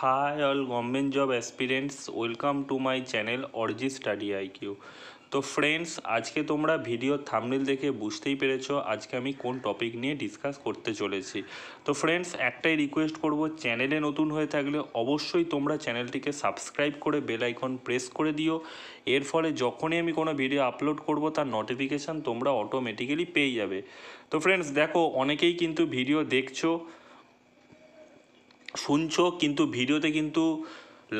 high all government job aspirants welcome to my channel অরিজি study IQ তো friends আজকে তোমরা ভিডিও থামনেল দেখে বুঝতেই পেরেছো আজকে আমি কোন টপিক নিয়ে ডিসকাস করতে চলেছি তো ফ্রেন্ডস একটাই রিকোয়েস্ট করব চ্যানেলে নতুন হয়ে থাকলে অবশ্যই তোমরা চ্যানেলটিকে সাবস্ক্রাইব করে বেল আইকন প্রেস করে দিও এর ফলে যখনই আমি কোনো ভিডিও আপলোড করব তার নোটিফিকেশান তোমরা অটোমেটিক্যালি পেয়ে যাবে তো ফ্রেন্ডস দেখো অনেকেই কিন্তু ভিডিও দেখছো শুনছো কিন্তু ভিডিওতে কিন্তু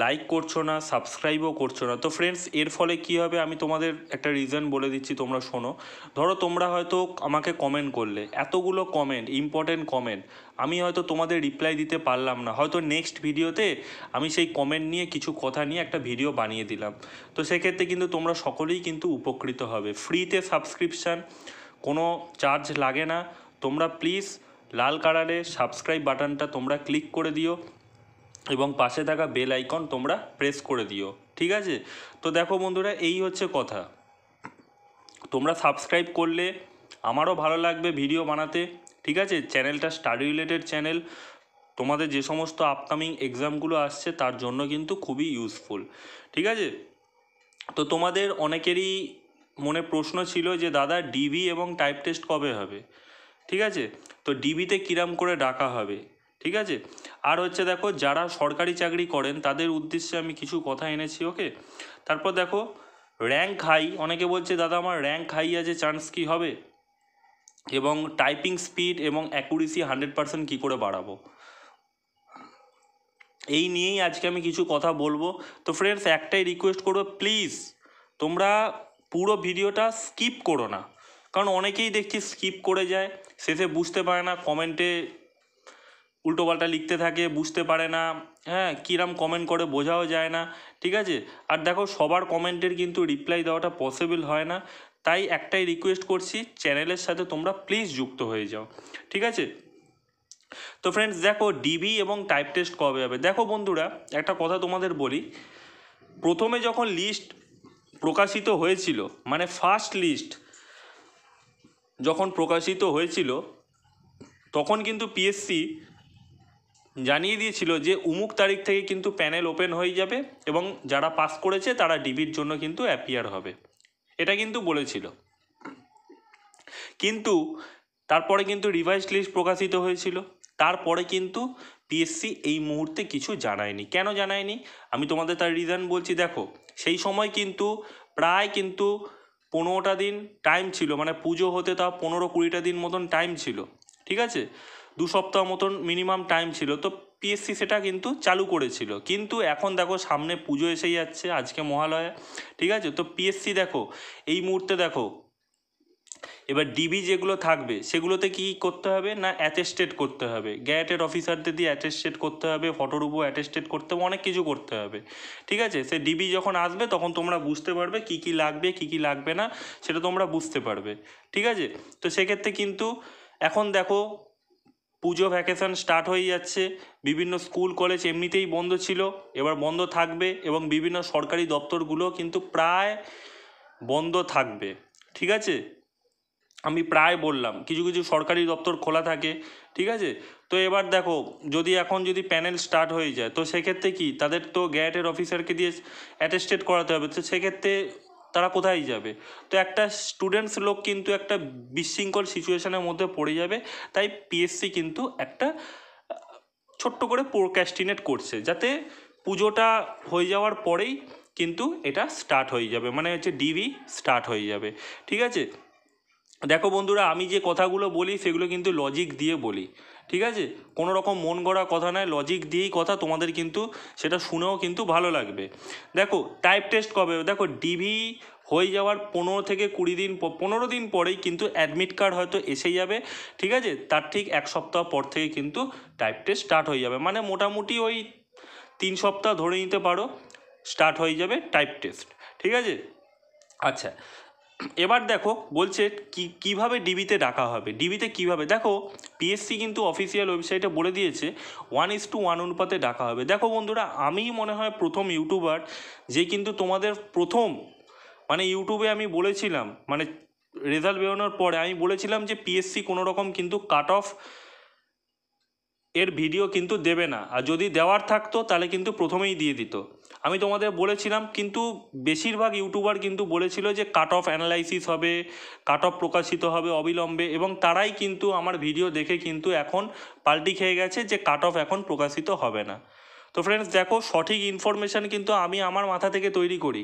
লাইক করছো না সাবস্ক্রাইবও করছো না তো ফ্রেন্ডস এর ফলে কি হবে আমি তোমাদের একটা রিজন বলে দিচ্ছি তোমরা শোনো ধরো তোমরা হয়তো আমাকে কমেন্ট করলে এতগুলো কমেন্ট ইম্পর্টেন্ট কমেন্ট আমি হয়তো তোমাদের রিপ্লাই দিতে পারলাম না হয়তো নেক্সট ভিডিওতে আমি সেই কমেন্ট নিয়ে কিছু কথা নিয়ে একটা ভিডিও বানিয়ে দিলাম তো সেক্ষেত্রে কিন্তু তোমরা সকলেই কিন্তু উপকৃত হবে ফ্রিতে সাবস্ক্রিপশান কোনো চার্জ লাগে না তোমরা প্লিজ লাল কালারে সাবস্ক্রাইব বাটনটা তোমরা ক্লিক করে দিও এবং পাশে থাকা বেল আইকন তোমরা প্রেস করে দিও ঠিক আছে তো দেখো বন্ধুরা এই হচ্ছে কথা তোমরা সাবস্ক্রাইব করলে আমারও ভালো লাগবে ভিডিও বানাতে ঠিক আছে চ্যানেলটা স্টাডি রিলেটেড চ্যানেল তোমাদের যে সমস্ত আপকামিং এক্সামগুলো আসছে তার জন্য কিন্তু খুবই ইউজফুল ঠিক আছে তো তোমাদের অনেকেরই মনে প্রশ্ন ছিল যে দাদা ডিভি এবং টাইপ টেস্ট কবে হবে ঠিক আছে তো ডিবিতে কিরাম করে ডাকা হবে ঠিক আছে আর হচ্ছে দেখো যারা সরকারি চাকরি করেন তাদের উদ্দেশ্যে আমি কিছু কথা এনেছি ওকে তারপর দেখো র্যাঙ্ক হাই অনেকে বলছে দাদা আমার র্যাঙ্ক হাই আছে চান্স কি হবে এবং টাইপিং স্পিড এবং অ্যাকুরেসি হান্ড্রেড পারসেন্ট কী করে বাড়াবো এই নিয়েই আজকে আমি কিছু কথা বলবো তো ফ্রেন্ডস একটাই রিকোয়েস্ট করবো প্লিজ তোমরা পুরো ভিডিওটা স্কিপ করো না কারণ অনেকেই দেখছি স্কিপ করে যায় শেষে বুঝতে পারে না কমেন্টে উল্টোপাল্টা লিখতে থাকে বুঝতে পারে না হ্যাঁ কীরম কমেন্ট করে বোঝাও যায় না ঠিক আছে আর দেখো সবার কমেন্টের কিন্তু রিপ্লাই দেওয়াটা পসিবল হয় না তাই একটাই রিকোয়েস্ট করছি চ্যানেলের সাথে তোমরা প্লিজ যুক্ত হয়ে যাও ঠিক আছে তো ফ্রেন্ডস দেখো ডিবি এবং টাইপ টেস্ট কবে হবে দেখো বন্ধুরা একটা কথা তোমাদের বলি প্রথমে যখন লিস্ট প্রকাশিত হয়েছিল মানে ফার্স্ট লিস্ট যখন প্রকাশিত হয়েছিল তখন কিন্তু পিএসসি জানিয়ে দিয়েছিল যে উমুক তারিখ থেকে কিন্তু প্যানেল ওপেন হয়ে যাবে এবং যারা পাস করেছে তারা ডিবির জন্য কিন্তু অ্যাপিয়ার হবে এটা কিন্তু বলেছিল কিন্তু তারপরে কিন্তু রিভাইজ লিস্ট প্রকাশিত হয়েছিল তারপরে কিন্তু পিএসসি এই মুহূর্তে কিছু জানায়নি কেন জানায়নি আমি তোমাদের তার রিজন বলছি দেখো সেই সময় কিন্তু প্রায় কিন্তু পনেরোটা দিন টাইম ছিল মানে পুজো হতে তাও পনেরো কুড়িটা দিন মতন টাইম ছিল ঠিক আছে দু সপ্তাহ মতন মিনিমাম টাইম ছিল তো পিএসসি সেটা কিন্তু চালু করেছিল কিন্তু এখন দেখো সামনে পুজো এসেই যাচ্ছে আজকে মহালয়া ঠিক আছে তো পিএসসি দেখো এই মুহূর্তে দেখো এবার ডিবি যেগুলো থাকবে সেগুলোতে কি করতে হবে না অ্যাটেস্টেড করতে হবে গ্যাটের অফিসারদের দিয়ে অ্যাটেস্টেড করতে হবে ফটোর উপর অ্যাটেস্টেড করতে হবে অনেক কিছু করতে হবে ঠিক আছে সে ডিবি যখন আসবে তখন তোমরা বুঝতে পারবে কি কি লাগবে কি কি লাগবে না সেটা তোমরা বুঝতে পারবে ঠিক আছে তো সেক্ষেত্রে কিন্তু এখন দেখো পুজো ভ্যাকেশন স্টার্ট হয়ে যাচ্ছে বিভিন্ন স্কুল কলেজ এমনিতেই বন্ধ ছিল এবার বন্ধ থাকবে এবং বিভিন্ন সরকারি দপ্তরগুলো কিন্তু প্রায় বন্ধ থাকবে ঠিক আছে আমি প্রায় বললাম কিছু কিছু সরকারি দপ্তর খোলা থাকে ঠিক আছে তো এবার দেখো যদি এখন যদি প্যানেল স্টার্ট হয়ে যায় তো সেক্ষেত্রে কি তাদের তো গ্যাটের অফিসারকে দিয়ে অ্যাটেস্টেড করাতে হবে তো সেক্ষেত্রে তারা কোথায় যাবে তো একটা স্টুডেন্টস লোক কিন্তু একটা বিশৃঙ্খল সিচুয়েশনের মধ্যে পড়ে যাবে তাই পিএসসি কিন্তু একটা ছোট্ট করে প্রোক্যাস্টিনেট করছে যাতে পুজোটা হয়ে যাওয়ার পরেই কিন্তু এটা স্টার্ট হয়ে যাবে মানে হচ্ছে ডিবি স্টার্ট হয়ে যাবে ঠিক আছে দেখো বন্ধুরা আমি যে কথাগুলো বলি সেগুলো কিন্তু লজিক দিয়ে বলি ঠিক আছে কোনো রকম মন গড়া কথা নয় লজিক দিয়েই কথা তোমাদের কিন্তু সেটা শুনেও কিন্তু ভালো লাগবে দেখো টাইপ টেস্ট কবে দেখো ডিভি হয়ে যাওয়ার পনেরো থেকে কুড়ি দিন পনেরো দিন পরেই কিন্তু অ্যাডমিট কার্ড হয়তো এসে যাবে ঠিক আছে তার ঠিক এক সপ্তাহ পর থেকে কিন্তু টাইপ টেস্ট স্টার্ট হয়ে যাবে মানে মোটামুটি ওই তিন সপ্তাহ ধরে নিতে পারো স্টার্ট হয়ে যাবে টাইপ টেস্ট ঠিক আছে আচ্ছা এবার দেখো বলছে কি কীভাবে ডিবিতে ডাকা হবে ডিবিতে কিভাবে দেখো পিএসসি কিন্তু অফিসিয়াল ওয়েবসাইটে বলে দিয়েছে ওয়ান ইস টু ওয়ান অনুপাতে ডাকা হবে দেখো বন্ধুরা আমিই মনে হয় প্রথম ইউটিউবার যে কিন্তু তোমাদের প্রথম মানে ইউটিউবে আমি বলেছিলাম মানে রেজাল্ট বেরোনোর পরে আমি বলেছিলাম যে পিএসসি কোনো রকম কিন্তু কাট অফ এর ভিডিও কিন্তু দেবে না আর যদি দেওয়ার থাকতো তাহলে কিন্তু প্রথমেই দিয়ে দিত আমি তোমাদের বলেছিলাম কিন্তু বেশিরভাগ ইউটিউবার কিন্তু বলেছিল যে কাট অফ অ্যানালাইসিস হবে কাট অফ প্রকাশিত হবে অবিলম্বে এবং তারাই কিন্তু আমার ভিডিও দেখে কিন্তু এখন পাল্টি খেয়ে গেছে যে কাট অফ এখন প্রকাশিত হবে না তো ফ্রেন্ডস দেখো সঠিক ইনফরমেশান কিন্তু আমি আমার মাথা থেকে তৈরি করি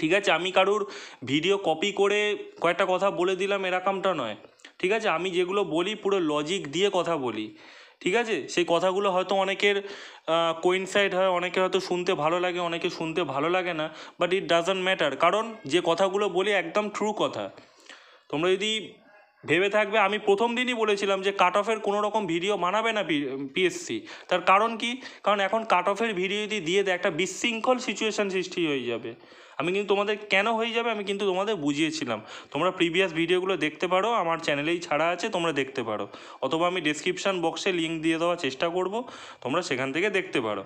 ঠিক আছে আমি কারুর ভিডিও কপি করে কয়েকটা কথা বলে দিলাম এরকমটা নয় ঠিক আছে আমি যেগুলো বলি পুরো লজিক দিয়ে কথা বলি ঠিক আছে সেই কথাগুলো হয়তো অনেকের কোইনসাইড হয় অনেকে হয়তো শুনতে ভালো লাগে অনেকে শুনতে ভালো লাগে না বাট ইট ডাজন্ট ম্যাটার কারণ যে কথাগুলো বলি একদম ট্রু কথা তোমরা যদি ভেবে থাকবে আমি প্রথম দিনই বলেছিলাম যে কাট অফের কোনো রকম ভিডিও মানাবে না পিএসসি তার কারণ কি কারণ এখন কাট অফের ভিডিও যদি দিয়ে দেয় একটা বিশৃঙ্খল সিচুয়েশান সৃষ্টি হয়ে যাবে আমি কিন্তু তোমাদের কেন হয়ে যাবে আমি কিন্তু তোমাদের বুঝিয়েছিলাম তোমরা প্রিভিয়াস ভিডিওগুলো দেখতে পারো আমার চ্যানেলেই ছাড়া আছে তোমরা দেখতে পারো অথবা আমি ডিসক্রিপশান বক্সে লিঙ্ক দিয়ে দেওয়ার চেষ্টা করব তোমরা সেখান থেকে দেখতে পারো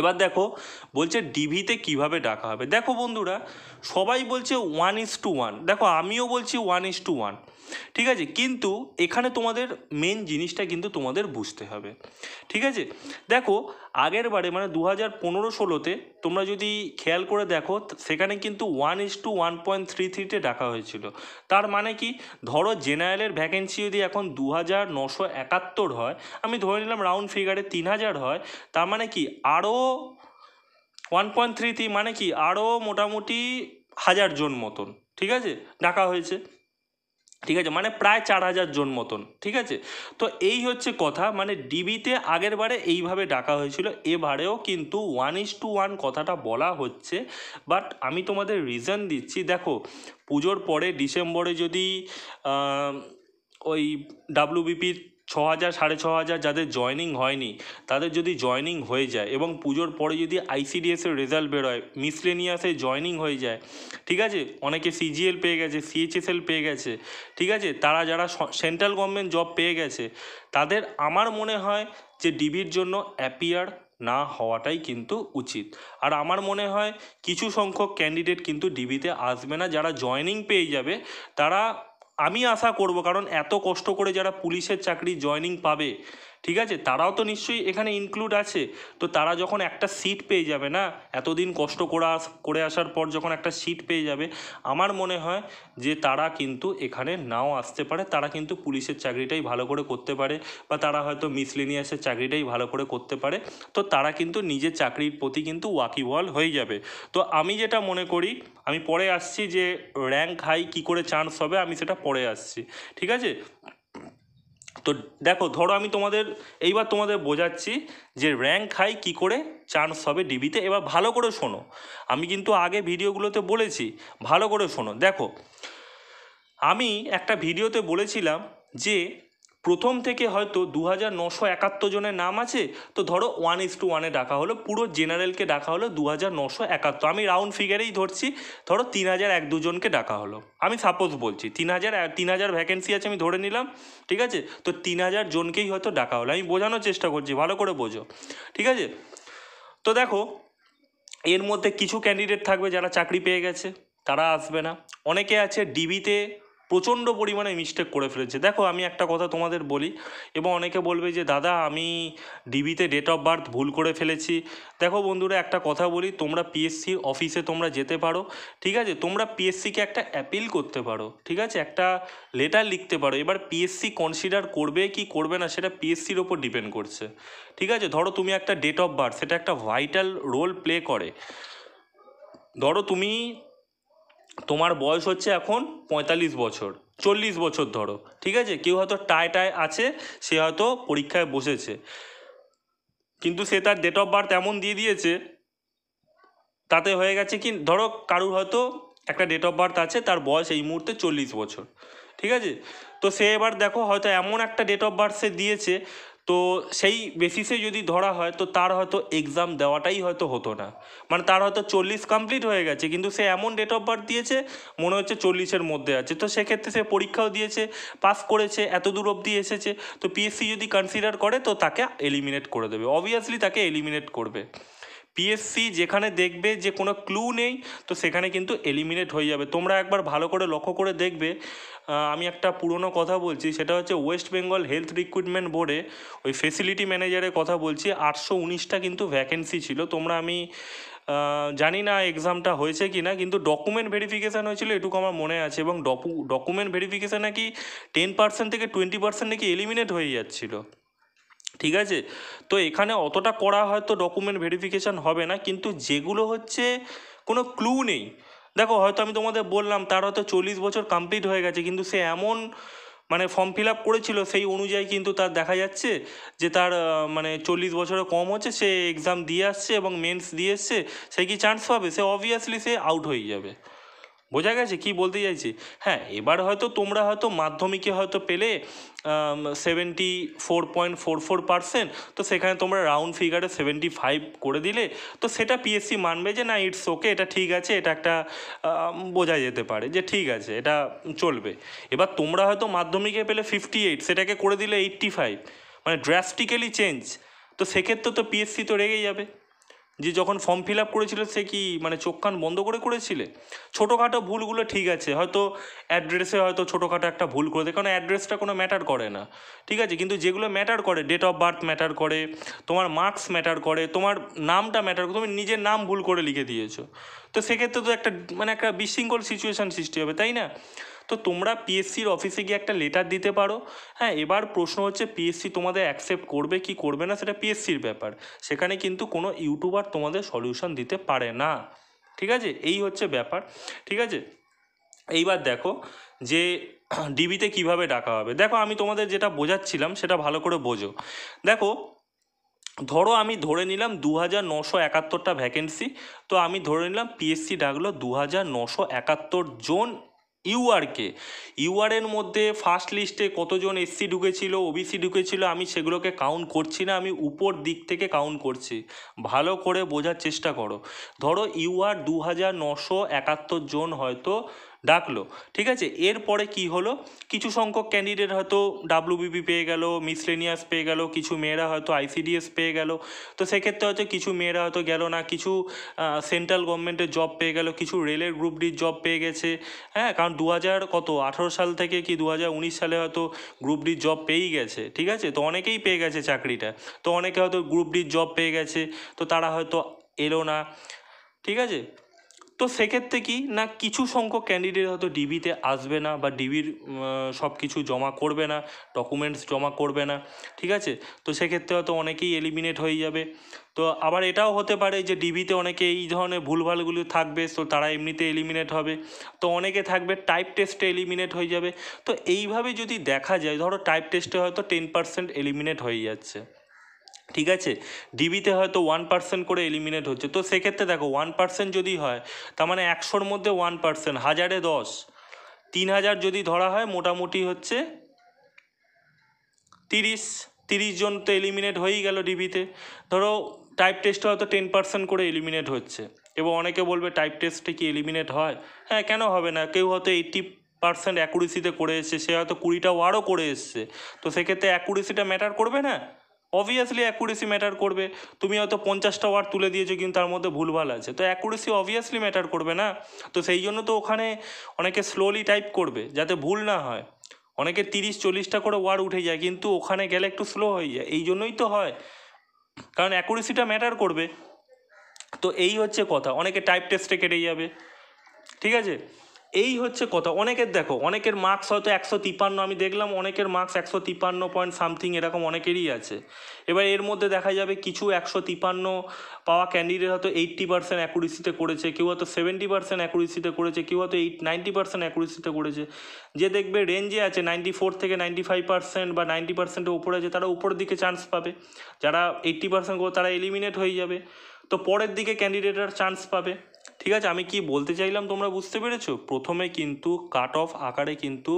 এবার দেখো বলছে ডিভিতে কিভাবে ডাকা হবে দেখো বন্ধুরা সবাই বলছে ওয়ান ইস টু ওয়ান দেখো আমিও বলছি ওয়ান ইস টু ওয়ান ঠিক আছে কিন্তু এখানে তোমাদের মেন জিনিসটা কিন্তু তোমাদের বুঝতে হবে ঠিক আছে দেখো আগের বারে মানে দু হাজার পনেরো ষোলোতে তোমরা যদি খেয়াল করে দেখো সেখানে কিন্তু one is to one point three থ্রিতে ডাকা হয়েছিল তার মানে কি ধরো জেনারেলের ভ্যাকেন্সি যদি এখন দু হাজার নশো একাত্তর হয় আমি ধরে নিলাম রাউন্ড ফিগারে তিন হাজার হয় তার মানে কি আরও ওয়ান পয়েন্ট থ্রি থ্রি মানে কি আরও মোটামুটি হাজার জন মতন ঠিক আছে ডাকা হয়েছে ঠিক আছে মানে প্রায় চার হাজার জন মতন ঠিক আছে তো এই হচ্ছে কথা মানে ডিবিতে আগের বারে এইভাবে ডাকা হয়েছিল এবারেও কিন্তু ওয়ান ইস টু ওয়ান কথাটা বলা হচ্ছে বাট আমি তোমাদের রিজন দিচ্ছি দেখো পুজোর পরে ডিসেম্বরে যদি ওই ডাব্লিউবিপির ছ হাজার সাড়ে ছ হাজার যাদের জয়নিং হয়নি তাদের যদি জয়নিং হয়ে যায় এবং পুজোর পরে যদি আইসিডিএসের রেজাল্ট বেরোয় মিসলেনিয়াসে জয়নিং হয়ে যায় ঠিক আছে অনেকে সিজিএল পেয়ে গেছে সিএইচএসএল পেয়ে গেছে ঠিক আছে তারা যারা সেন্ট্রাল গভর্নমেন্ট জব পেয়ে গেছে তাদের আমার মনে হয় যে ডিবির জন্য অ্যাপিয়ার না হওয়াটাই কিন্তু উচিত আর আমার মনে হয় কিছু সংখ্যক ক্যান্ডিডেট কিন্তু ডিবিতে আসবে না যারা জয়নিং পেয়ে যাবে তারা আমি আশা করব কারণ এত কষ্ট করে যারা পুলিশের চাকরি জয়নিং পাবে ঠিক আছে তারাও তো নিশ্চয়ই এখানে ইনক্লুড আছে তো তারা যখন একটা সিট পেয়ে যাবে না এতদিন কষ্ট করা করে আসার পর যখন একটা সিট পেয়ে যাবে আমার মনে হয় যে তারা কিন্তু এখানে নাও আসতে পারে তারা কিন্তু পুলিশের চাকরিটাই ভালো করে করতে পারে বা তারা হয়তো মিসলিনিয়াসের চাকরিটাই ভালো করে করতে পারে তো তারা কিন্তু নিজের চাকরির প্রতি কিন্তু ওয়াকিবহাল হয়ে যাবে তো আমি যেটা মনে করি আমি পরে আসছি যে র্যাঙ্ক হাই কি করে চান্স হবে আমি সেটা পরে আসছি ঠিক আছে তো দেখো ধরো আমি তোমাদের এইবার তোমাদের বোঝাচ্ছি যে র্যাঙ্ক হাই কি করে চান্স হবে ডিবিতে এবার ভালো করে শোনো আমি কিন্তু আগে ভিডিওগুলোতে বলেছি ভালো করে শোনো দেখো আমি একটা ভিডিওতে বলেছিলাম যে প্রথম থেকে হয়তো দু হাজার নশো একাত্তর জনের নাম আছে তো ধরো ওয়ান ইস টু ওয়ানে ডাকা হলো পুরো জেনারেলকে ডাকা হলো দু হাজার নশো একাত্তর আমি রাউন্ড ফিগারেই ধরছি ধরো তিন হাজার এক দুজনকে ডাকা হলো আমি সাপোজ বলছি তিন হাজার তিন হাজার ভ্যাকেন্সি আছে আমি ধরে নিলাম ঠিক আছে তো তিন হাজার জনকেই হয়তো ডাকা হলো আমি বোঝানোর চেষ্টা করছি ভালো করে বোঝো ঠিক আছে তো দেখো এর মধ্যে কিছু ক্যান্ডিডেট থাকবে যারা চাকরি পেয়ে গেছে তারা আসবে না অনেকে আছে ডিবিতে প্রচণ্ড পরিমাণে মিস্টেক করে ফেলেছে দেখো আমি একটা কথা তোমাদের বলি এবং অনেকে বলবে যে দাদা আমি ডিবিতে ডেট অফ বার্থ ভুল করে ফেলেছি দেখো বন্ধুরা একটা কথা বলি তোমরা পিএসসি অফিসে তোমরা যেতে পারো ঠিক আছে তোমরা পিএসসিকে একটা অ্যাপিল করতে পারো ঠিক আছে একটা লেটার লিখতে পারো এবার পিএসসি কনসিডার করবে কি করবে না সেটা পিএসসির ওপর ডিপেন্ড করছে ঠিক আছে ধরো তুমি একটা ডেট অফ বার্থ সেটা একটা ভাইটাল রোল প্লে করে ধরো তুমি তোমার বয়স হচ্ছে এখন পঁয়তাল্লিশ বছর চল্লিশ বছর ধরো ঠিক আছে কেউ হয়তো টায় টায় আছে সে হয়তো পরীক্ষায় বসেছে কিন্তু সে তার ডেট অফ বার্থ এমন দিয়ে দিয়েছে তাতে হয়ে গেছে কি ধরো কারুর হয়তো একটা ডেট অফ বার্থ আছে তার বয়স এই মুহূর্তে চল্লিশ বছর ঠিক আছে তো সে এবার দেখো হয়তো এমন একটা ডেট অফ বার্থ সে দিয়েছে তো সেই বেসিসে যদি ধরা হয় তো তার হয়তো এক্সাম দেওয়াটাই হয়তো হতো না মানে তার হয়তো চল্লিশ কমপ্লিট হয়ে গেছে কিন্তু সে এমন ডেট অফ বার্থ দিয়েছে মনে হচ্ছে চল্লিশের মধ্যে আছে তো সেক্ষেত্রে সে পরীক্ষাও দিয়েছে পাস করেছে এত দূর অবধি এসেছে তো পিএসসি যদি কনসিডার করে তো তাকে এলিমিনেট করে দেবে অবভিয়াসলি তাকে এলিমিনেট করবে পিএসসি যেখানে দেখবে যে কোনো ক্লু নেই তো সেখানে কিন্তু এলিমিনেট হয়ে যাবে তোমরা একবার ভালো করে লক্ষ্য করে দেখবে আমি একটা পুরনো কথা বলছি সেটা হচ্ছে ওয়েস্ট বেঙ্গল হেলথ রিক্রুটমেন্ট বোর্ডে ওই ফেসিলিটি ম্যানেজারের কথা বলছি আটশো উনিশটা কিন্তু ভ্যাকেন্সি ছিল তোমরা আমি জানি না এক্সামটা হয়েছে কি না কিন্তু ডকুমেন্ট ভেরিফিকেশান হয়েছিল এটুকু আমার মনে আছে এবং ডকু ডকুমেন্ট ভেরিফিকেশান নাকি টেন পার্সেন্ট থেকে টোয়েন্টি পার্সেন্ট নাকি এলিমিনেট হয়ে যাচ্ছিল ঠিক আছে তো এখানে অতটা করা হয়তো ডকুমেন্ট ভেরিফিকেশান হবে না কিন্তু যেগুলো হচ্ছে কোনো ক্লু নেই দেখো হয়তো আমি তোমাদের বললাম তার হয়তো চল্লিশ বছর কমপ্লিট হয়ে গেছে কিন্তু সে এমন মানে ফর্ম ফিল আপ করেছিল সেই অনুযায়ী কিন্তু তার দেখা যাচ্ছে যে তার মানে চল্লিশ বছরে কম হচ্ছে সে এক্সাম দিয়ে আসছে এবং মেন্স দিয়ে এসছে সে কি চান্স পাবে সে অবভিয়াসলি সে আউট হয়ে যাবে বোঝা গেছে কি বলতে চাইছি হ্যাঁ এবার হয়তো তোমরা হয়তো মাধ্যমিকে হয়তো পেলে seventy four point four four percent তো সেখানে তোমরা রাউন্ড ফিগারে সেভেন্টি ফাইভ করে দিলে তো সেটা পিএসসি মানবে যে না ইটস ওকে এটা ঠিক আছে এটা একটা বোঝা যেতে পারে যে ঠিক আছে এটা চলবে এবার তোমরা হয়তো মাধ্যমিকে পেলে ফিফটি এইট সেটাকে করে দিলে এইট্টি ফাইভ মানে ড্রাস্টিক্যালি চেঞ্জ তো সেক্ষেত্রে তো পিএসসি তো রেগে যাবে যে যখন ফর্ম ফিল আপ করেছিল সে কি মানে চোখ কান বন্ধ করে করেছিলে ছোটোখাটো ভুলগুলো ঠিক আছে হয়তো অ্যাড্রেসে হয়তো ছোটোখাটো একটা ভুল করে দেয় কারণ অ্যাড্রেসটা কোনো ম্যাটার করে না ঠিক আছে কিন্তু যেগুলো ম্যাটার করে ডেট অফ বার্থ ম্যাটার করে তোমার মার্কস ম্যাটার করে তোমার নামটা ম্যাটার করে তুমি নিজের নাম ভুল করে লিখে দিয়েছো তো সেক্ষেত্রে তো একটা মানে একটা বিশৃঙ্খল সিচুয়েশান সৃষ্টি হবে তাই না তো তোমরা পিএসসির অফিসে গিয়ে একটা লেটার দিতে পারো হ্যাঁ এবার প্রশ্ন হচ্ছে পিএসসি তোমাদের অ্যাকসেপ্ট করবে কি করবে না সেটা পিএসসির ব্যাপার সেখানে কিন্তু কোনো ইউটিউবার তোমাদের সলিউশন দিতে পারে না ঠিক আছে এই হচ্ছে ব্যাপার ঠিক আছে এইবার দেখো যে ডিবিতে কিভাবে ডাকা হবে দেখো আমি তোমাদের যেটা বোঝাচ্ছিলাম সেটা ভালো করে বোঝো দেখো ধরো আমি ধরে নিলাম দু হাজার নশো একাত্তরটা ভ্যাকেন্সি তো আমি ধরে নিলাম পিএসসি ডাকলো দু হাজার নশো একাত্তর জন ইউআরকে ইউআরের মধ্যে ফার্স্ট লিস্টে কতজন এসসি ঢুকেছিল ওবিসি ঢুকেছিল আমি সেগুলোকে কাউন্ট করছি না আমি উপর দিক থেকে কাউন্ট করছি ভালো করে বোঝার চেষ্টা করো ধরো ইউআর দু হাজার নশো একাত্তর জন হয়তো ডাকলো ঠিক আছে এরপরে কি হলো কিছু সংখ্যক ক্যান্ডিডেট হয়তো ডাব্লিউবিপি পেয়ে গেল মিসলেনিয়াস পেয়ে গেল কিছু মেয়েরা হয়তো আইসিডিএস পেয়ে গেল তো সেক্ষেত্রে হয়তো কিছু মেয়েরা হয়তো গেল না কিছু সেন্ট্রাল গভর্নমেন্টের জব পেয়ে গেল কিছু রেলের গ্রুপ ডির জব পেয়ে গেছে হ্যাঁ কারণ দু হাজার কত আঠেরো সাল থেকে কি দু হাজার উনিশ সালে হয়তো গ্রুপ ডির জব পেয়েই গেছে ঠিক আছে তো অনেকেই পেয়ে গেছে চাকরিটা তো অনেকে হয়তো গ্রুপ ডির জব পেয়ে গেছে তো তারা হয়তো এলো না ঠিক আছে তো সেক্ষেত্রে কি না কিছু সংখ্যক ক্যান্ডিডেট হয়তো ডিবিতে আসবে না বা ডিবির সব কিছু জমা করবে না ডকুমেন্টস জমা করবে না ঠিক আছে তো সেক্ষেত্রে হয়তো অনেকেই এলিমিনেট হয়ে যাবে তো আবার এটাও হতে পারে যে ডিবিতে অনেকে এই ধরনের ভুলভালগুলো থাকবে তো তারা এমনিতে এলিমিনেট হবে তো অনেকে থাকবে টাইপ টেস্টে এলিমিনেট হয়ে যাবে তো এইভাবে যদি দেখা যায় ধরো টাইপ টেস্টে হয়তো টেন পার্সেন্ট এলিমিনেট হয়ে যাচ্ছে ঠিক আছে ডিবিতে হয়তো ওয়ান পার্সেন্ট করে এলিমিনেট হচ্ছে তো সেক্ষেত্রে দেখো ওয়ান পার্সেন্ট যদি হয় তার মানে একশোর মধ্যে ওয়ান পার্সেন্ট হাজারে দশ তিন হাজার যদি ধরা হয় মোটামুটি হচ্ছে তিরিশ তিরিশ জন তো এলিমিনেট হয়েই গেল ডিবিতে ধরো টাইপ টেস্টে হয়তো টেন পার্সেন্ট করে এলিমিনেট হচ্ছে এবং অনেকে বলবে টাইপ টেস্টে কি এলিমিনেট হয় হ্যাঁ কেন হবে না কেউ হয়তো এইটটি পার্সেন্ট অ্যাকুরেসিতে করে এসছে সে হয়তো কুড়িটা ওয়ারও করে এসছে তো সেক্ষেত্রে অ্যাকুরেসিটা ম্যাটার করবে না অবভিয়াসলি অ্যাকুরেসি ম্যাটার করবে তুমি হয়তো পঞ্চাশটা ওয়ার্ড তুলে দিয়েছো কিন্তু তার মধ্যে ভুলভাল আছে তো অ্যাকুরেসি অবভিয়াসলি ম্যাটার করবে না তো সেই জন্য তো ওখানে অনেকে স্লোলি টাইপ করবে যাতে ভুল না হয় অনেকে তিরিশ চল্লিশটা করে ওয়ার্ড উঠে যায় কিন্তু ওখানে গেলে একটু স্লো হয়ে যায় এই জন্যই তো হয় কারণ অ্যাকুরেসিটা ম্যাটার করবে তো এই হচ্ছে কথা অনেকে টাইপ টেস্টে কেটে যাবে ঠিক আছে এই হচ্ছে কথা অনেকের দেখো অনেকের মার্কস হয়তো একশো তিপ্পান্ন আমি দেখলাম অনেকের মার্কস একশো তিপ্পান্ন পয়েন্ট সামথিং এরকম অনেকেরই আছে এবার এর মধ্যে দেখা যাবে কিছু একশো তিপ্পান্ন পাওয়া ক্যান্ডিডেট হয়তো এইট্টি পার্সেন্ট অ্যাকুরেসিতে করেছে কেউ হয়তো সেভেন্টি পার্সেন্ট অ্যাকুরেসিতে করেছে কেউ হয়তো এইট নাইনটি পার্সেন্ট অ্যাকুরেসিতে করেছে যে দেখবে রেঞ্জে আছে নাইনটি ফোর থেকে নাইনটি ফাইভ পার্সেন্ট বা নাইনটি পার্সেন্টের উপরে আছে তারা উপরের দিকে চান্স পাবে যারা এইট্টি পার্সেন্ট করে তারা এলিমিনেট হয়ে যাবে তো পরের দিকে ক্যান্ডিডেটরা চান্স পাবে ঠিক আছে আমি কি বলতে চাইলাম তোমরা বুঝতে পেরেছো প্রথমে কিন্তু কাট অফ আকারে কিন্তু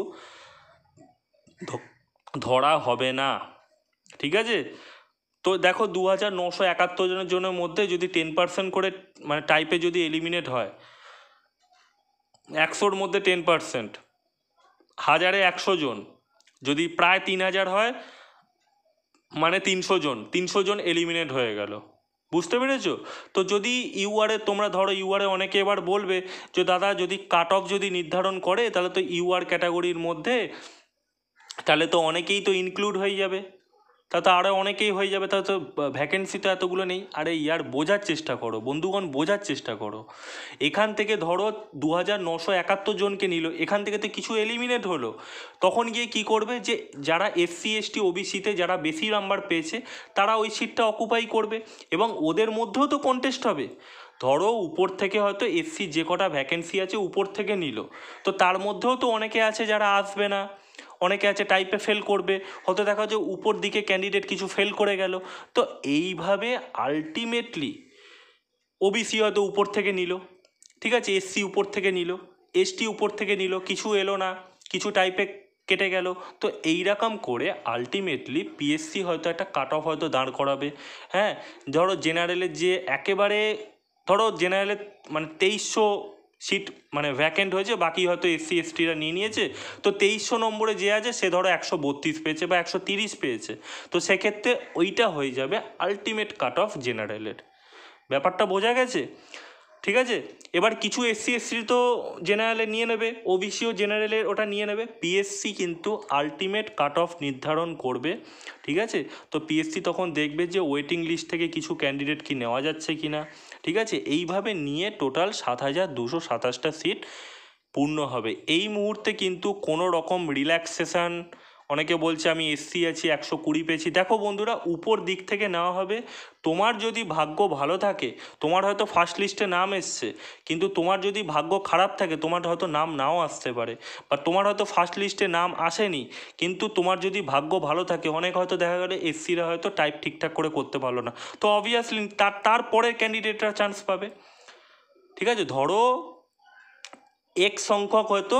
ধরা হবে না ঠিক আছে তো দেখো দু হাজার নশো একাত্তর জনের জনের মধ্যে যদি টেন পার্সেন্ট করে মানে টাইপে যদি এলিমিনেট হয় একশোর মধ্যে টেন পার্সেন্ট হাজারে একশো জন যদি প্রায় তিন হাজার হয় মানে তিনশো জন তিনশো জন এলিমিনেট হয়ে গেল বুঝতে পেরেছো তো যদি ইউআরে তোমরা ধরো ইউআরে অনেকে এবার বলবে যে দাদা যদি কাট অফ যদি নির্ধারণ করে তাহলে তো ইউআর ক্যাটাগরির মধ্যে তাহলে তো অনেকেই তো ইনক্লুড হয়ে যাবে তাতে আরও অনেকেই হয়ে যাবে তো ভ্যাকেন্সি তো এতগুলো নেই আরে ইয়ার বোঝার চেষ্টা করো বন্ধুগণ বোঝার চেষ্টা করো এখান থেকে ধরো দু হাজার নশো একাত্তর জনকে নিল এখান থেকে তো কিছু এলিমিনেট হলো তখন গিয়ে কি করবে যে যারা এসসি এসটি ওবিসিতে যারা বেশি নাম্বার পেয়েছে তারা ওই সিটটা অকুপাই করবে এবং ওদের মধ্যেও তো কন্টেস্ট হবে ধরো উপর থেকে হয়তো এসসি যে কটা ভ্যাকেন্সি আছে উপর থেকে নিল তো তার মধ্যেও তো অনেকে আছে যারা আসবে না অনেকে আছে টাইপে ফেল করবে হতে দেখা যে উপর দিকে ক্যান্ডিডেট কিছু ফেল করে গেল তো এইভাবে আলটিমেটলি ওবিসি হয়তো উপর থেকে নিল ঠিক আছে এসসি উপর থেকে নিল এসটি উপর থেকে নিল কিছু এলো না কিছু টাইপে কেটে গেল তো এই রকম করে আলটিমেটলি পিএসসি হয়তো একটা কাট অফ হয়তো দাঁড় করাবে হ্যাঁ ধরো জেনারেলের যে একেবারে ধরো জেনারেলের মানে তেইশশো সিট মানে ভ্যাকেন্ট হয়েছে বাকি হয়তো এসসি এসটিরা নিয়ে নিয়েছে তো তেইশশো নম্বরে যে আছে সে ধরো একশো বত্রিশ পেয়েছে বা একশো তিরিশ পেয়েছে তো সেক্ষেত্রে ওইটা হয়ে যাবে আলটিমেট কাট অফ জেনারেলের ব্যাপারটা বোঝা গেছে ঠিক আছে এবার কিছু এসসি এসসির তো জেনারেলে নিয়ে নেবে ওবিসিও জেনারেলের ওটা নিয়ে নেবে পিএসসি কিন্তু আলটিমেট কাট অফ নির্ধারণ করবে ঠিক আছে তো পিএসসি তখন দেখবে যে ওয়েটিং লিস্ট থেকে কিছু ক্যান্ডিডেট কি নেওয়া যাচ্ছে কি না ঠিক আছে এইভাবে নিয়ে টোটাল সাত হাজার দুশো সাতাশটা সিট পূর্ণ হবে এই মুহূর্তে কিন্তু কোনো রকম রিল্যাক্সেশান অনেকে বলছে আমি এসসি আছি একশো কুড়ি পেয়েছি দেখো বন্ধুরা উপর দিক থেকে নেওয়া হবে তোমার যদি ভাগ্য ভালো থাকে তোমার হয়তো ফার্স্ট লিস্টে নাম এসছে কিন্তু তোমার যদি ভাগ্য খারাপ থাকে তোমার হয়তো নাম নাও আসতে পারে বা তোমার হয়তো ফার্স্ট লিস্টে নাম আসেনি কিন্তু তোমার যদি ভাগ্য ভালো থাকে অনেক হয়তো দেখা গেলে এসসিরা হয়তো টাইপ ঠিকঠাক করে করতে পারলো না তো অবভিয়াসলি তার তারপরের ক্যান্ডিডেটরা চান্স পাবে ঠিক আছে ধরো এক সংখ্যক হয়তো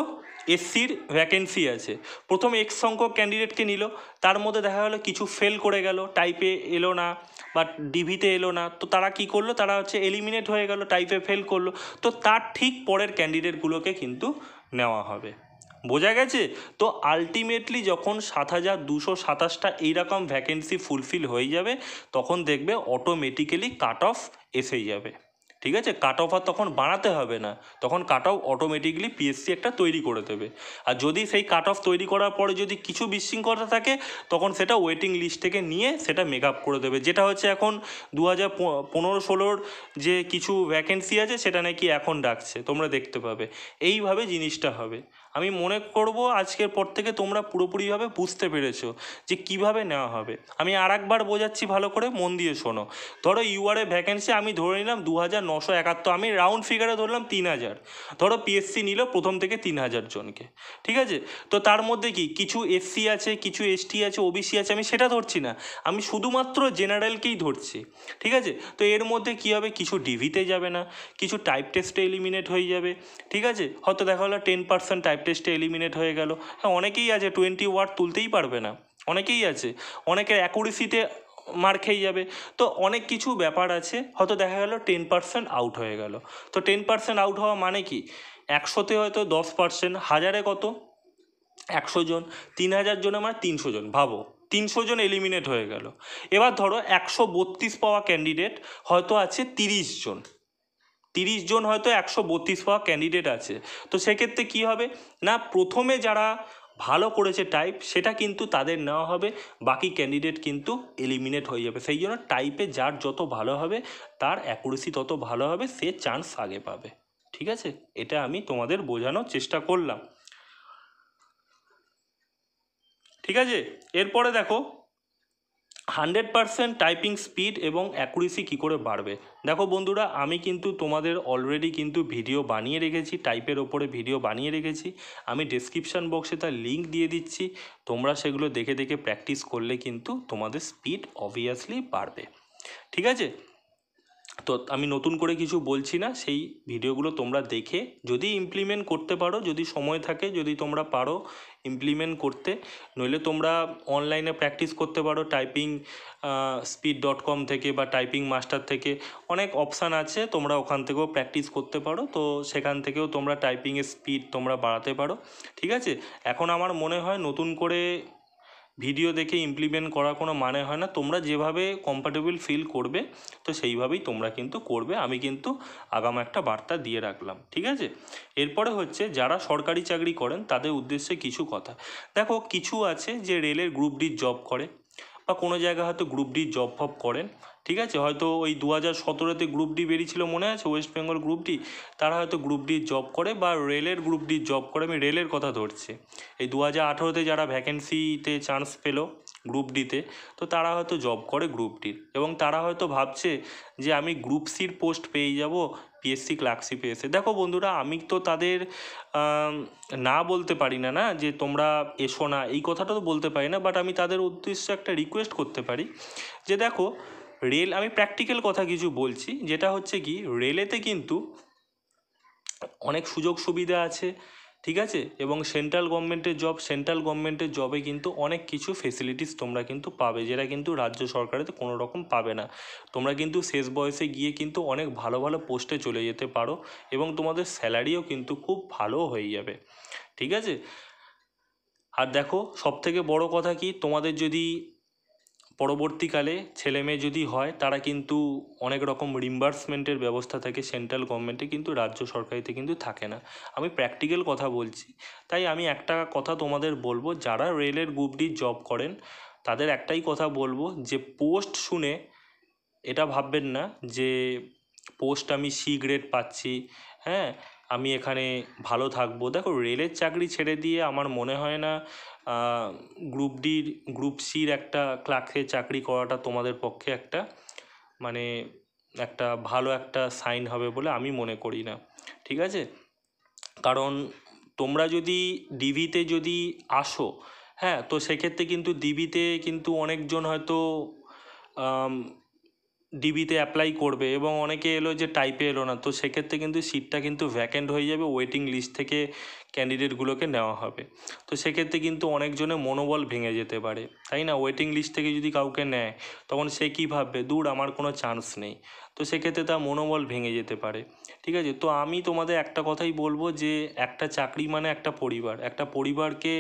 এসসির ভ্যাকেন্সি আছে প্রথম এক্স সংখ্যক ক্যান্ডিডেটকে নিল তার মধ্যে দেখা গেলো কিছু ফেল করে গেল টাইপে এলো না বা ডিভিতে এলো না তো তারা কি করলো তারা হচ্ছে এলিমিনেট হয়ে গেল টাইপে ফেল করলো তো তার ঠিক পরের ক্যান্ডিডেটগুলোকে কিন্তু নেওয়া হবে বোঝা গেছে তো আলটিমেটলি যখন সাত হাজার দুশো সাতাশটা এইরকম ভ্যাকেন্সি ফুলফিল হয়ে যাবে তখন দেখবে অটোমেটিক্যালি কাট অফ এসে যাবে ঠিক আছে কাট অফ আর তখন বাড়াতে হবে না তখন কাট অফ অটোমেটিকলি পিএসসি একটা তৈরি করে দেবে আর যদি সেই কাট অফ তৈরি করার পরে যদি কিছু বিশৃঙ্খলতা থাকে তখন সেটা ওয়েটিং লিস্ট থেকে নিয়ে সেটা মেক করে দেবে যেটা হচ্ছে এখন দু হাজার পনেরো ষোলোর যে কিছু ভ্যাকেন্সি আছে সেটা নাকি এখন ডাকছে তোমরা দেখতে পাবে এইভাবে জিনিসটা হবে আমি মনে করব আজকের পর থেকে তোমরা পুরোপুরিভাবে বুঝতে পেরেছো যে কিভাবে নেওয়া হবে আমি আর একবার বোঝাচ্ছি ভালো করে মন দিয়ে শোনো ধরো ইউআরএ ভ্যাকেন্সি আমি ধরে নিলাম দু হাজার নশো একাত্তর আমি রাউন্ড ফিগারে ধরলাম তিন হাজার ধরো পিএসসি নিল প্রথম থেকে তিন হাজার জনকে ঠিক আছে তো তার মধ্যে কি কিছু এসসি আছে কিছু এসটি আছে ওবিসি আছে আমি সেটা ধরছি না আমি শুধুমাত্র জেনারেলকেই ধরছি ঠিক আছে তো এর মধ্যে কী হবে কিছু ডিভিতে যাবে না কিছু টাইপ টেস্টে এলিমিনেট হয়ে যাবে ঠিক আছে হয়তো দেখা হলো টেন পার্সেন্ট টাইপ টেস্টে এলিমিনেট হয়ে গেল হ্যাঁ অনেকেই আছে টোয়েন্টি ওয়ার্ড তুলতেই পারবে না অনেকেই আছে অনেকের অ্যাকুরেসিতে মার খেয়ে যাবে তো অনেক কিছু ব্যাপার আছে হয়তো দেখা গেল টেন পার্সেন্ট আউট হয়ে গেল তো টেন পার্সেন্ট আউট হওয়া মানে কি একশোতে হয়তো দশ পার্সেন্ট হাজারে কত একশো জন তিন হাজার জনে মানে তিনশো জন ভাবো তিনশো জন এলিমিনেট হয়ে গেল এবার ধরো একশো বত্রিশ পাওয়া ক্যান্ডিডেট হয়তো আছে তিরিশ জন তিরিশ জন হয়তো একশো বত্রিশ পাওয়া ক্যান্ডিডেট আছে তো সেক্ষেত্রে কী হবে না প্রথমে যারা ভালো করেছে টাইপ সেটা কিন্তু তাদের নেওয়া হবে বাকি ক্যান্ডিডেট কিন্তু এলিমিনেট হয়ে যাবে সেই জন্য টাইপে যার যত ভালো হবে তার অ্যাকুরেসি তত ভালো হবে সে চান্স আগে পাবে ঠিক আছে এটা আমি তোমাদের বোঝানোর চেষ্টা করলাম ঠিক আছে এরপরে দেখো হান্ড্রেড পারসেন্ট টাইপিং স্পিড এবং অ্যাকুরেসি কী করে বাড়বে দেখো বন্ধুরা আমি কিন্তু তোমাদের অলরেডি কিন্তু ভিডিও বানিয়ে রেখেছি টাইপের ওপরে ভিডিও বানিয়ে রেখেছি আমি ডিসক্রিপশান বক্সে তার লিঙ্ক দিয়ে দিচ্ছি তোমরা সেগুলো দেখে দেখে প্র্যাকটিস করলে কিন্তু তোমাদের স্পিড অবভিয়াসলি বাড়বে ঠিক আছে তো আমি নতুন করে কিছু বলছি না সেই ভিডিওগুলো তোমরা দেখে যদি ইমপ্লিমেন্ট করতে পারো যদি সময় থাকে যদি তোমরা পারো ইমপ্লিমেন্ট করতে নইলে তোমরা অনলাইনে প্র্যাকটিস করতে পারো টাইপিং স্পিড ডট কম থেকে বা টাইপিং মাস্টার থেকে অনেক অপশান আছে তোমরা ওখান থেকেও প্র্যাকটিস করতে পারো তো সেখান থেকেও তোমরা টাইপিংয়ের স্পিড তোমরা বাড়াতে পারো ঠিক আছে এখন আমার মনে হয় নতুন করে ভিডিও দেখে ইমপ্লিমেন্ট করা কোনো মানে হয় না তোমরা যেভাবে কমফর্টেবল ফিল করবে তো সেইভাবেই তোমরা কিন্তু করবে আমি কিন্তু আগাম একটা বার্তা দিয়ে রাখলাম ঠিক আছে এরপরে হচ্ছে যারা সরকারি চাকরি করেন তাদের উদ্দেশ্যে কিছু কথা দেখো কিছু আছে যে রেলের গ্রুপ ডির জব করে বা কোনো জায়গায় হয়তো গ্রুপ ডির জব ফব করেন ঠিক আছে হয়তো ওই দু হাজার সতেরোতে গ্রুপ ডি বেরিয়েছিল মনে আছে ওয়েস্ট বেঙ্গল গ্রুপ ডি তারা হয়তো গ্রুপ ডির জব করে বা রেলের গ্রুপ ডির জব করে আমি রেলের কথা ধরছি এই দু হাজার আঠেরোতে যারা ভ্যাকেন্সিতে চান্স পেলো গ্রুপ ডিতে তো তারা হয়তো জব করে গ্রুপ ডির এবং তারা হয়তো ভাবছে যে আমি গ্রুপ সির পোস্ট পেয়ে যাব পিএসসি ক্লার্কশিপে এসে দেখো বন্ধুরা আমি তো তাদের না বলতে পারি না না যে তোমরা এসো না এই কথাটা তো বলতে পারি না বাট আমি তাদের উদ্দেশ্যে একটা রিকোয়েস্ট করতে পারি যে দেখো রেল আমি প্র্যাকটিক্যাল কথা কিছু বলছি যেটা হচ্ছে কি রেলেতে কিন্তু অনেক সুযোগ সুবিধা আছে ঠিক আছে এবং সেন্ট্রাল গভর্নমেন্টের জব সেন্ট্রাল গভর্নমেন্টের জবে কিন্তু অনেক কিছু ফেসিলিটিস তোমরা কিন্তু পাবে যেটা কিন্তু রাজ্য সরকারেতে কোনো রকম পাবে না তোমরা কিন্তু শেষ বয়সে গিয়ে কিন্তু অনেক ভালো ভালো পোস্টে চলে যেতে পারো এবং তোমাদের স্যালারিও কিন্তু খুব ভালো হয়ে যাবে ঠিক আছে আর দেখো সবথেকে বড় কথা কি তোমাদের যদি পরবর্তীকালে ছেলে মেয়ে যদি হয় তারা কিন্তু অনেক রকম রিম্বার্সমেন্টের ব্যবস্থা থাকে সেন্ট্রাল গভর্নমেন্টে কিন্তু রাজ্য সরকারিতে কিন্তু থাকে না আমি প্র্যাকটিক্যাল কথা বলছি তাই আমি একটা কথা তোমাদের বলবো যারা রেলের গ্রুপ ডি জব করেন তাদের একটাই কথা বলবো যে পোস্ট শুনে এটা ভাববেন না যে পোস্ট আমি সি গ্রেড পাচ্ছি হ্যাঁ আমি এখানে ভালো থাকবো দেখো রেলের চাকরি ছেড়ে দিয়ে আমার মনে হয় না গ্রুপ ডির গ্রুপ সির একটা ক্লাকে চাকরি করাটা তোমাদের পক্ষে একটা মানে একটা ভালো একটা সাইন হবে বলে আমি মনে করি না ঠিক আছে কারণ তোমরা যদি ডিভিতে যদি আসো হ্যাঁ তো সেক্ষেত্রে কিন্তু ডিবিতে কিন্তু অনেকজন হয়তো ডিবিতে অ্যাপ্লাই করবে এবং অনেকে এলো যে টাইপে এলো না তো সেক্ষেত্রে কিন্তু সিটটা কিন্তু ভ্যাকেন্ট হয়ে যাবে ওয়েটিং লিস্ট থেকে ক্যান্ডিডেটগুলোকে নেওয়া হবে তো সেক্ষেত্রে কিন্তু অনেকজনের মনোবল ভেঙে যেতে পারে তাই না ওয়েটিং লিস্ট থেকে যদি কাউকে নেয় তখন সে কী ভাববে দূর আমার কোনো চান্স নেই তো সেক্ষেত্রে তার মনোবল ভেঙে যেতে পারে ঠিক আছে তো আমি তোমাদের একটা কথাই বলবো যে একটা চাকরি মানে একটা পরিবার একটা পরিবারকে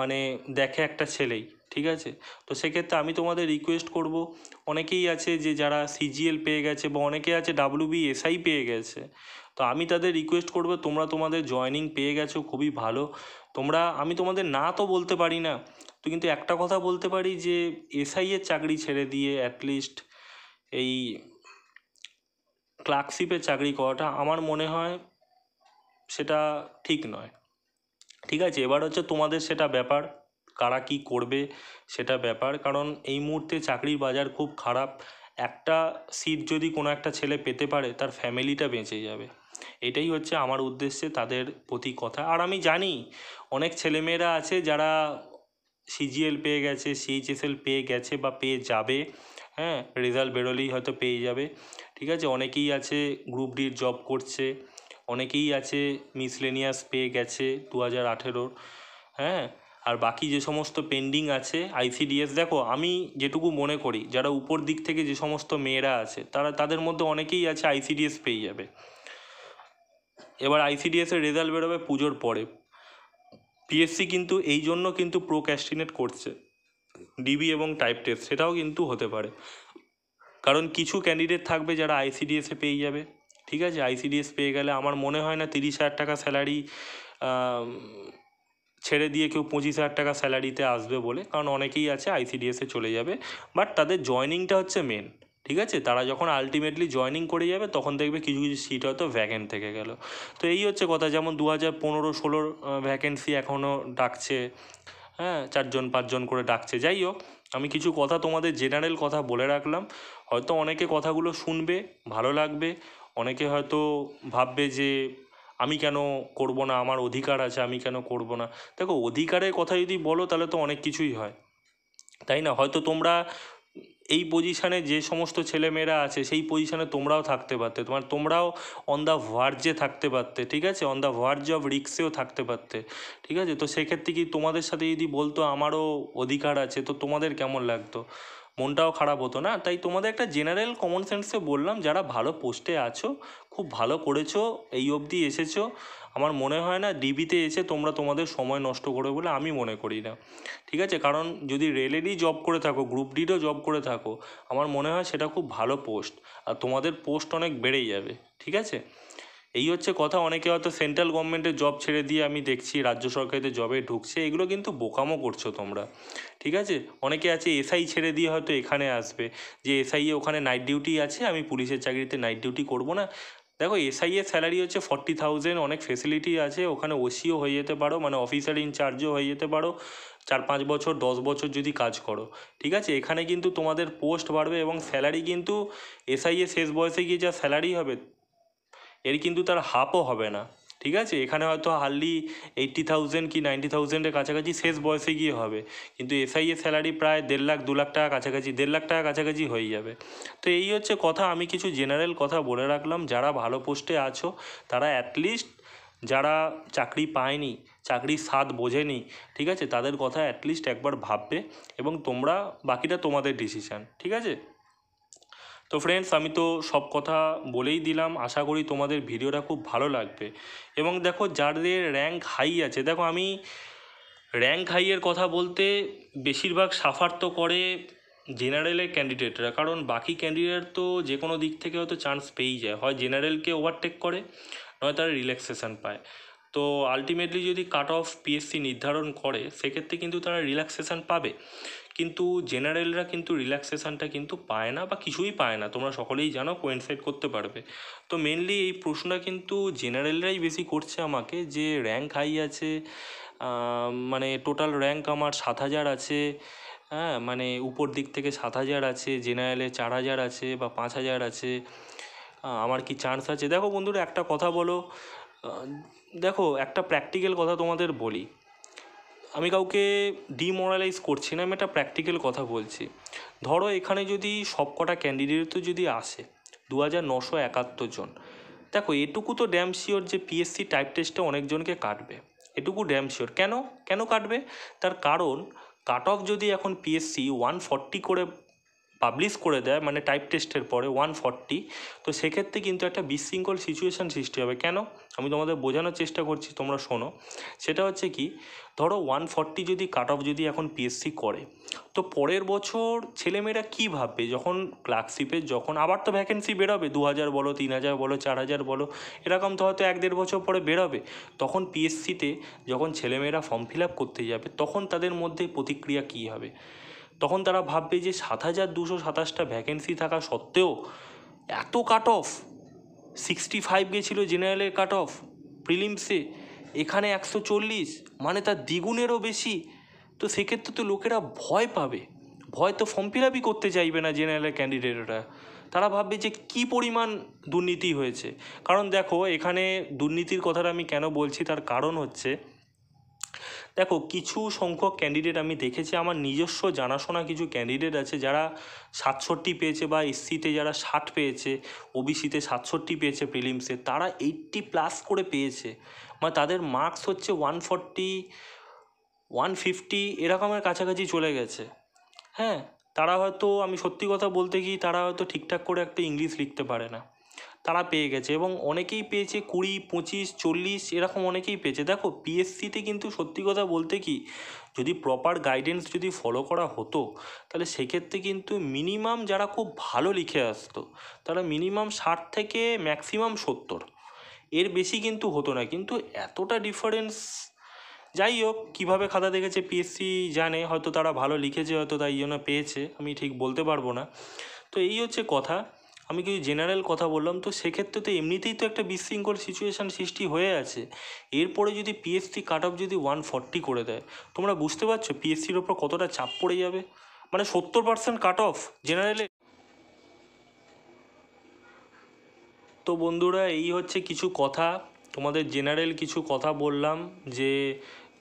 মানে দেখে একটা ছেলেই ঠিক আছে তো সেক্ষেত্রে আমি তোমাদের রিকোয়েস্ট করব অনেকেই আছে যে যারা সিজিএল পেয়ে গেছে বা অনেকে আছে ডাব্লিউবি এসআই পেয়ে গেছে তো আমি তাদের রিকোয়েস্ট করব তোমরা তোমাদের জয়নিং পেয়ে গেছো খুবই ভালো তোমরা আমি তোমাদের না তো বলতে পারি না তো কিন্তু একটা কথা বলতে পারি যে এসআইয়ের চাকরি ছেড়ে দিয়ে অ্যাটলিস্ট এই ক্লার্কশিপের চাকরি করাটা আমার মনে হয় সেটা ঠিক নয় ঠিক আছে এবার হচ্ছে তোমাদের সেটা ব্যাপার কারা কী করবে সেটা ব্যাপার কারণ এই মুহুর্তে চাকরির বাজার খুব খারাপ একটা সিট যদি কোনো একটা ছেলে পেতে পারে তার ফ্যামিলিটা বেঁচে যাবে এটাই হচ্ছে আমার উদ্দেশ্যে তাদের প্রতি কথা আর আমি জানি অনেক ছেলেমেয়েরা আছে যারা সিজিএল পেয়ে গেছে সিএইচএসএল পেয়ে গেছে বা পেয়ে যাবে হ্যাঁ রেজাল্ট বেরোলেই হয়তো পেয়ে যাবে ঠিক আছে অনেকেই আছে গ্রুপ ডির জব করছে অনেকেই আছে মিসলেনিয়াস পেয়ে গেছে দু হাজার আঠেরোর হ্যাঁ আর বাকি যে সমস্ত পেন্ডিং আছে আইসিডিএস দেখো আমি যেটুকু মনে করি যারা উপর দিক থেকে যে সমস্ত মেয়েরা আছে তারা তাদের মধ্যে অনেকেই আছে আইসিডিএস পেয়ে যাবে এবার আইসিডিএসের রেজাল্ট বেরোবে পুজোর পরে পিএসসি কিন্তু এই জন্য কিন্তু প্রোক্যাস্টিনেট করছে ডিবি এবং টাইপ টেস্ট সেটাও কিন্তু হতে পারে কারণ কিছু ক্যান্ডিডেট থাকবে যারা আইসিডিএসে পেয়ে যাবে ঠিক আছে আইসিডিএস পেয়ে গেলে আমার মনে হয় না তিরিশ হাজার টাকা স্যালারি ছেড়ে দিয়ে কেউ পঁচিশ হাজার টাকা স্যালারিতে আসবে বলে কারণ অনেকেই আছে আইসিডিএসে চলে যাবে বাট তাদের জয়নিংটা হচ্ছে মেন ঠিক আছে তারা যখন আলটিমেটলি জয়নিং করে যাবে তখন দেখবে কিছু কিছু সিট হয়তো ভ্যাকেন্ট থেকে গেল তো এই হচ্ছে কথা যেমন দু হাজার পনেরো ষোলোর ভ্যাকেন্সি এখনও ডাকছে হ্যাঁ চারজন পাঁচজন করে ডাকছে যাই হোক আমি কিছু কথা তোমাদের জেনারেল কথা বলে রাখলাম হয়তো অনেকে কথাগুলো শুনবে ভালো লাগবে অনেকে হয়তো ভাববে যে আমি কেন করব না আমার অধিকার আছে আমি কেন করব না দেখো অধিকারের কথা যদি বলো তাহলে তো অনেক কিছুই হয় তাই না হয়তো তোমরা এই পজিশানে যে সমস্ত ছেলেমেয়েরা আছে সেই পজিশানে তোমরাও থাকতে পারতে তোমার তোমরাও অন দ্য ভার্জে থাকতে পারতে ঠিক আছে অন দ্য ভার্জ অফ রিক্সেও থাকতে পারতে ঠিক আছে তো সেক্ষেত্রে কি তোমাদের সাথে যদি বলতো আমারও অধিকার আছে তো তোমাদের কেমন লাগতো মনটাও খারাপ হতো না তাই তোমাদের একটা জেনারেল কমন সেন্সে বললাম যারা ভালো পোস্টে আছো খুব ভালো করেছো এই অবধি এসেছো আমার মনে হয় না ডিবিতে এসে তোমরা তোমাদের সময় নষ্ট করো বলে আমি মনে করি না ঠিক আছে কারণ যদি রেলেরই জব করে থাকো গ্রুপ ডিরও জব করে থাকো আমার মনে হয় সেটা খুব ভালো পোস্ট আর তোমাদের পোস্ট অনেক বেড়েই যাবে ঠিক আছে এই হচ্ছে কথা অনেকে হয়তো সেন্ট্রাল গভর্নমেন্টের জব ছেড়ে দিয়ে আমি দেখছি রাজ্য সরকারিতে জবে ঢুকছে এগুলো কিন্তু বোকামো করছো তোমরা ঠিক আছে অনেকে আছে এসআই ছেড়ে দিয়ে হয়তো এখানে আসবে যে এসআই ওখানে নাইট ডিউটি আছে আমি পুলিশের চাকরিতে নাইট ডিউটি করব না দেখো এসআই এর স্যালারি হচ্ছে ফর্টি থাউজেন্ড অনেক ফেসিলিটি আছে ওখানে ওসিও হয়ে যেতে পারো মানে অফিসার ইনচার্জও হয়ে যেতে পারো চার পাঁচ বছর দশ বছর যদি কাজ করো ঠিক আছে এখানে কিন্তু তোমাদের পোস্ট বাড়বে এবং স্যালারি কিন্তু এসআইএ শেষ বয়সে গিয়ে যা স্যালারি হবে এর কিন্তু তার হাফও হবে না ঠিক আছে এখানে হয়তো হার্ডলি এইট্টি থাউজেন্ড কি নাইনটি থাউজেন্ডের কাছাকাছি শেষ বয়সে গিয়ে হবে কিন্তু এসআইএ স্যালারি প্রায় দেড় লাখ দু লাখ টাকা কাছাকাছি দেড় লাখ টাকা কাছাকাছি হয়ে যাবে তো এই হচ্ছে কথা আমি কিছু জেনারেল কথা বলে রাখলাম যারা ভালো পোস্টে আছো তারা অ্যাটলিস্ট যারা চাকরি পায়নি চাকরির স্বাদ বোঝেনি ঠিক আছে তাদের কথা অ্যাটলিস্ট একবার ভাববে এবং তোমরা বাকিটা তোমাদের ডিসিশান ঠিক আছে তো ফ্রেন্ডস আমি তো সব কথা বলেই দিলাম আশা করি তোমাদের ভিডিওটা খুব ভালো লাগবে এবং দেখো যাদের র্যাঙ্ক হাই আছে দেখো আমি র্যাঙ্ক হাইয়ের কথা বলতে বেশিরভাগ সাফার তো করে জেনারেলের ক্যান্ডিডেটরা কারণ বাকি ক্যান্ডিডেট তো যে কোনো দিক থেকে হয়তো চান্স পেয়েই যায় হয় জেনারেলকে ওভারটেক করে নয় তারা রিল্যাক্সেশন পায় তো আলটিমেটলি যদি কাট অফ পিএসসি নির্ধারণ করে সেক্ষেত্রে কিন্তু তারা রিল্যাক্সেশন পাবে কিন্তু জেনারেলরা কিন্তু রিল্যাক্সেশানটা কিন্তু পায় না বা কিছুই পায় না তোমরা সকলেই জানো কোয়েন্সাইড করতে পারবে তো মেনলি এই প্রশ্নটা কিন্তু জেনারেলরাই বেশি করছে আমাকে যে র্যাঙ্ক হাই আছে মানে টোটাল র্যাঙ্ক আমার সাত হাজার আছে হ্যাঁ মানে উপর দিক থেকে সাত হাজার আছে জেনারেলে চার হাজার আছে বা পাঁচ হাজার আছে আমার কি চান্স আছে দেখো বন্ধুরা একটা কথা বলো দেখো একটা প্র্যাকটিক্যাল কথা তোমাদের বলি আমি কাউকে ডিমোরালাইজ করছি না আমি একটা প্র্যাকটিক্যাল কথা বলছি ধরো এখানে যদি সব কটা ক্যান্ডিডেট তো যদি আসে দু হাজার নশো একাত্তর জন দেখো এটুকু তো ড্যাম শিওর যে পিএসসি টাইপ টেস্টে অনেকজনকে কাটবে এটুকু ড্যাম শিওর কেন কেন কাটবে তার কারণ কাট অফ যদি এখন পিএসসি ওয়ান ফর্টি করে পাবলিশ করে দেয় মানে টাইপ টেস্টের পরে ওয়ান ফর্টি তো সেক্ষেত্রে কিন্তু একটা বিশৃঙ্খল সিচুয়েশান সৃষ্টি হবে কেন আমি তোমাদের বোঝানোর চেষ্টা করছি তোমরা শোনো সেটা হচ্ছে কি ধরো ওয়ান ফর্টি যদি কাট অফ যদি এখন পিএসসি করে তো পরের বছর ছেলেমেয়েরা কী ভাববে যখন ক্লার্কশিপের যখন আবার তো ভ্যাকেন্সি বেরোবে দু হাজার বলো তিন হাজার বলো চার হাজার বলো এরকম তো হয়তো এক দেড় বছর পরে বেরোবে তখন পিএসসিতে যখন ছেলেমেয়েরা ফর্ম ফিল আপ করতে যাবে তখন তাদের মধ্যে প্রতিক্রিয়া কী হবে তখন তারা ভাববে যে সাত হাজার দুশো সাতাশটা ভ্যাকেন্সি থাকা সত্ত্বেও এত কাট অফ সিক্সটি ফাইভ গেছিলো জেনারেলের কাট অফ প্রিলিমসে এখানে একশো চল্লিশ মানে তার দ্বিগুণেরও বেশি তো সেক্ষেত্রে তো লোকেরা ভয় পাবে ভয় তো ফর্ম ফিল আপই করতে চাইবে না জেনারেলের ক্যান্ডিডেটরা তারা ভাববে যে কি পরিমাণ দুর্নীতি হয়েছে কারণ দেখো এখানে দুর্নীতির কথাটা আমি কেন বলছি তার কারণ হচ্ছে দেখো কিছু সংখ্যক ক্যান্ডিডেট আমি দেখেছি আমার নিজস্ব জানাশোনা কিছু ক্যান্ডিডেট আছে যারা সাতষট্টি পেয়েছে বা এসসিতে যারা ষাট পেয়েছে ওবিসিতে সাতষট্টি পেয়েছে প্রিলিমসে তারা এইটটি প্লাস করে পেয়েছে মানে তাদের মার্কস হচ্ছে ওয়ান ফর্টি ওয়ান ফিফটি এরকমের কাছাকাছি চলে গেছে হ্যাঁ তারা হয়তো আমি সত্যি কথা বলতে গিয়ে তারা হয়তো ঠিকঠাক করে একটা ইংলিশ লিখতে পারে না তারা পেয়ে গেছে এবং অনেকেই পেয়েছে কুড়ি পঁচিশ চল্লিশ এরকম অনেকেই পেয়েছে দেখো পিএসসিতে কিন্তু সত্যি কথা বলতে কি যদি প্রপার গাইডেন্স যদি ফলো করা হতো তাহলে সেক্ষেত্রে কিন্তু মিনিমাম যারা খুব ভালো লিখে আসতো তারা মিনিমাম ষাট থেকে ম্যাক্সিমাম সত্তর এর বেশি কিন্তু হতো না কিন্তু এতটা ডিফারেন্স যাই হোক কীভাবে খাতা দেখেছে পিএসসি জানে হয়তো তারা ভালো লিখেছে হয়তো তাই জন্য পেয়েছে আমি ঠিক বলতে পারবো না তো এই হচ্ছে কথা আমি কিছু জেনারেল কথা বললাম তো সেক্ষেত্রে তো এমনিতেই তো একটা বিশৃঙ্খল সিচুয়েশান সৃষ্টি হয়ে আছে এরপরে যদি পিএসসি কাট অফ যদি ওয়ান ফর্টি করে দেয় তোমরা বুঝতে পারছো পিএসসির ওপর কতটা চাপ পড়ে যাবে মানে সত্তর পার্সেন্ট কাট অফ জেনারেলে তো বন্ধুরা এই হচ্ছে কিছু কথা তোমাদের জেনারেল কিছু কথা বললাম যে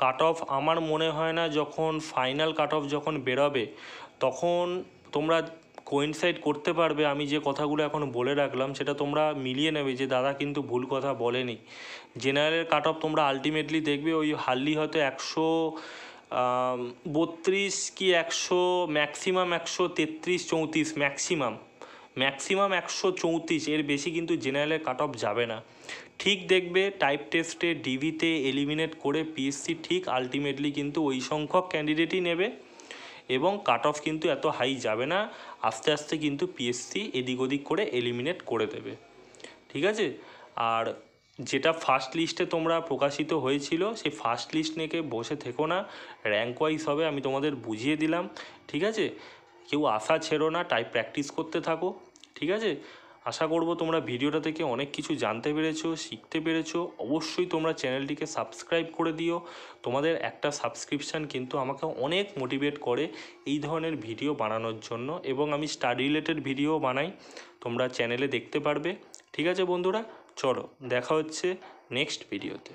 কাট অফ আমার মনে হয় না যখন ফাইনাল কাট অফ যখন বেরোবে তখন তোমরা কোয়েনসাইড করতে পারবে আমি যে কথাগুলো এখন বলে রাখলাম সেটা তোমরা মিলিয়ে নেবে যে দাদা কিন্তু ভুল কথা বলেনি জেনারেলের কাট অফ তোমরা আলটিমেটলি দেখবে ওই হার্লি হয়তো একশো বত্রিশ কি একশো ম্যাক্সিমাম একশো তেত্রিশ চৌত্রিশ ম্যাক্সিমাম ম্যাক্সিমাম একশো চৌত্রিশ এর বেশি কিন্তু জেনারেলের কাট অফ যাবে না ঠিক দেখবে টাইপ টেস্টে ডিভিতে এলিমিনেট করে পিএসসি ঠিক আলটিমেটলি কিন্তু ওই সংখ্যক ক্যান্ডিডেটই নেবে এবং কাট অফ কিন্তু এত হাই যাবে না আস্তে আস্তে কিন্তু পিএসসি এদিক ওদিক করে এলিমিনেট করে দেবে ঠিক আছে আর যেটা ফার্স্ট লিস্টে তোমরা প্রকাশিত হয়েছিল সেই ফার্স্ট লিস্ট নিয়ে বসে থেকো না র্যাঙ্ক ওয়াইজ হবে আমি তোমাদের বুঝিয়ে দিলাম ঠিক আছে কেউ আশা ছেড়ো না টাই প্র্যাকটিস করতে থাকো ঠিক আছে আশা করব তোমরা ভিডিওটা থেকে অনেক কিছু জানতে পেরেছো শিখতে পেরেছো অবশ্যই তোমরা চ্যানেলটিকে সাবস্ক্রাইব করে দিও তোমাদের একটা সাবস্ক্রিপশান কিন্তু আমাকে অনেক মোটিভেট করে এই ধরনের ভিডিও বানানোর জন্য এবং আমি স্টাডি রিলেটেড ভিডিও বানাই তোমরা চ্যানেলে দেখতে পারবে ঠিক আছে বন্ধুরা চলো দেখা হচ্ছে নেক্সট ভিডিওতে